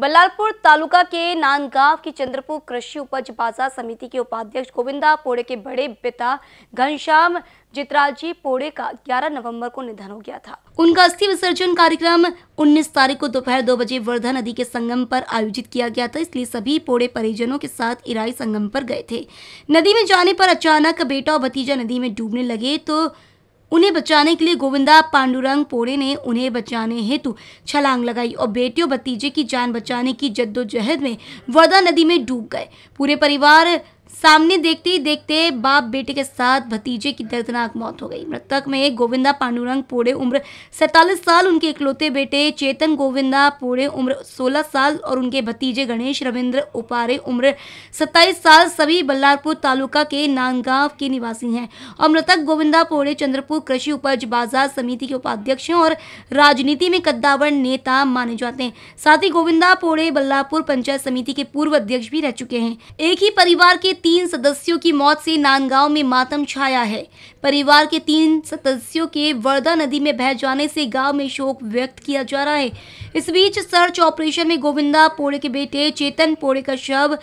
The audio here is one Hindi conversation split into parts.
बल्लालपुर तालुका के नांदगांव की चंद्रपुर कृषि उपज बाजार समिति के उपाध्यक्ष गोविंदा पोड़े के बड़े पिता घनश्याम जी पोड़े का 11 नवंबर को निधन हो गया था उनका अस्थि विसर्जन कार्यक्रम 19 तारीख को दोपहर दो बजे वर्धा नदी के संगम पर आयोजित किया गया था इसलिए सभी पोड़े परिजनों के साथ इराई संगम पर गए थे नदी में जाने पर अचानक बेटा और भतीजा नदी में डूबने लगे तो उन्हें बचाने के लिए गोविंदा पांडुरंग पोड़े ने उन्हें बचाने हेतु छलांग लगाई और बेटियों भतीजे की जान बचाने की जद्दोजहद में वर्दा नदी में डूब गए पूरे परिवार सामने देखते ही देखते बाप बेटे के साथ भतीजे की दर्दनाक मौत हो गई मृतक में गोविंदा पांडुरंग पोड़े उम्र सैतालीस साल उनके इकलौते बेटे चेतन गोविंदा पोड़े उम्र 16 साल और उनके भतीजे गणेश रविंद्र उपारे उम्र 27 साल सभी बल्लारपुर तालुका के नानगांव के निवासी हैं और मृतक गोविंदा पोड़े चंद्रपुर कृषि उपज बाजार समिति के उपाध्यक्ष हैं और राजनीति में कद्दावर नेता माने जाते हैं साथ ही गोविंदा पोड़े बल्लारपुर पंचायत समिति के पूर्व अध्यक्ष भी रह चुके हैं एक ही परिवार के तीन सदस्यों की मौत से नांदगांव में मातम छाया है परिवार के तीन सदस्यों के वर्धा नदी में बह जाने से गांव में शोक व्यक्त किया जा रहा है इस बीच सर्च ऑपरेशन में गोविंदा पोड़े के बेटे चेतन पोड़े का शव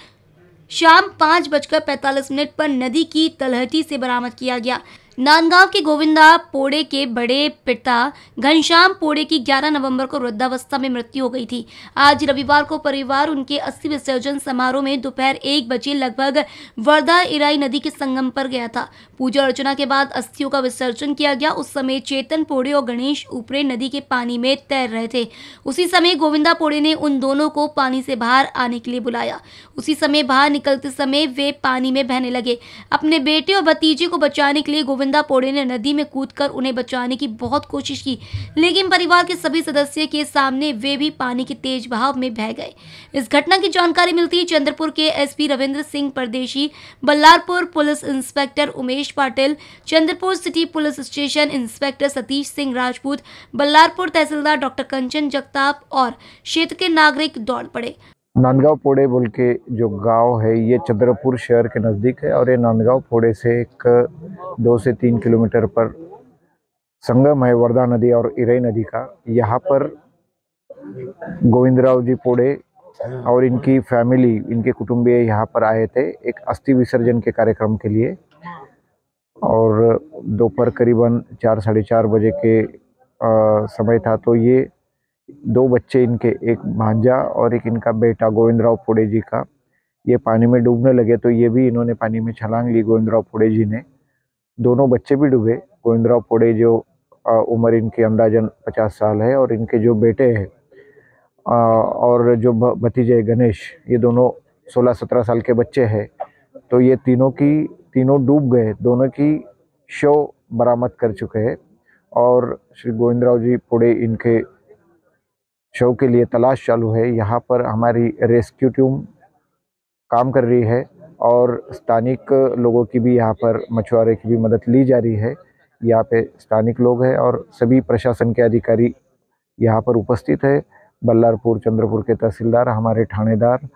शाम पाँच बजकर पैंतालीस मिनट पर नदी की तलहटी से बरामद किया गया नांदगांव के गोविंदा पोड़े के बड़े पिता घनश्याम पोड़े की 11 नवंबर को वृद्धावस्था में मृत्यु हो गई थी आज रविवार को परिवार उनके अस्थि विसर्जन समारोह में दोपहर एक बजे लगभग वर्धा इराई नदी के संगम पर गया था पूजा अर्चना के बाद अस्थियों का विसर्जन किया गया उस समय चेतन पोड़े और गणेश ऊपरे नदी के पानी में तैर रहे थे उसी समय गोविंदा पोड़े ने उन दोनों को पानी से बाहर आने के लिए बुलाया उसी समय बाहर निकलते समय वे पानी में बहने लगे अपने बेटे और भतीजे को बचाने के लिए गोविंद गोविंदा पोड़े ने नदी में कूदकर उन्हें बचाने की बहुत कोशिश की लेकिन परिवार के सभी सदस्य के सामने वे भी पानी के तेज बहाव में बह गए इस घटना की जानकारी मिलती है चंद्रपुर के SP Ravindra Singh Pardeshi Ballarpur police inspector Umesh Patil Chandrapur city police station inspector Satish Singh Rajput Ballarpur tehsildar doctor Kanchan Jagtap और क्षेत्र के नागरिक दौड़ पड़े नांदगांव पोड़े बोल के जो गांव है ये चंद्रपुर शहर के नज़दीक है और ये नांदगांव पोड़े से एक दो से तीन किलोमीटर पर संगम है वर्धा नदी और इरई नदी का यहाँ पर गोविंदराव जी पोड़े और इनकी फैमिली इनके कुटुम्बीय यहाँ पर आए थे एक अस्थि विसर्जन के कार्यक्रम के लिए और दोपहर करीबन चार साढ़े चार बजे के आ, समय था तो ये दो बच्चे इनके एक भांजा और एक इनका बेटा गोविंद राव फोड़े जी का ये पानी में डूबने लगे तो ये भी इन्होंने पानी में छलांग ली गोविंद राव जी ने दोनों बच्चे भी डूबे गोविंद राव जो उम्र इनकी अंदाजन पचास साल है और इनके जो बेटे हैं और जो भतीजे गणेश ये दोनों सोलह सत्रह साल के बच्चे हैं तो ये तीनों की तीनों डूब गए दोनों की शव बरामद कर चुके हैं और श्री गोविंद राव जी पुड़े इनके शव के लिए तलाश चालू है यहाँ पर हमारी रेस्क्यू टीम काम कर रही है और स्थानिक लोगों की भी यहाँ पर मछुआरे की भी मदद ली जा रही है यहाँ पे स्थानिक लोग हैं और सभी प्रशासन के अधिकारी यहाँ पर उपस्थित है बल्लारपुर चंद्रपुर के तहसीलदार हमारे थानेदार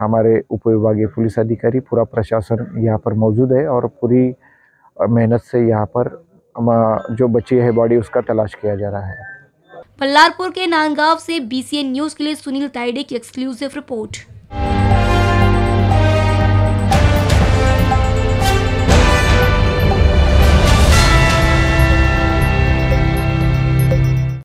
हमारे उप पुलिस अधिकारी पूरा प्रशासन यहाँ पर मौजूद है और पूरी मेहनत से यहाँ पर जो बची है बॉडी उसका तलाश किया जा रहा है बल्लारपुर के नांदगांव से बीसीएन न्यूज के लिए सुनील ताइडे की एक्सक्लूसिव रिपोर्ट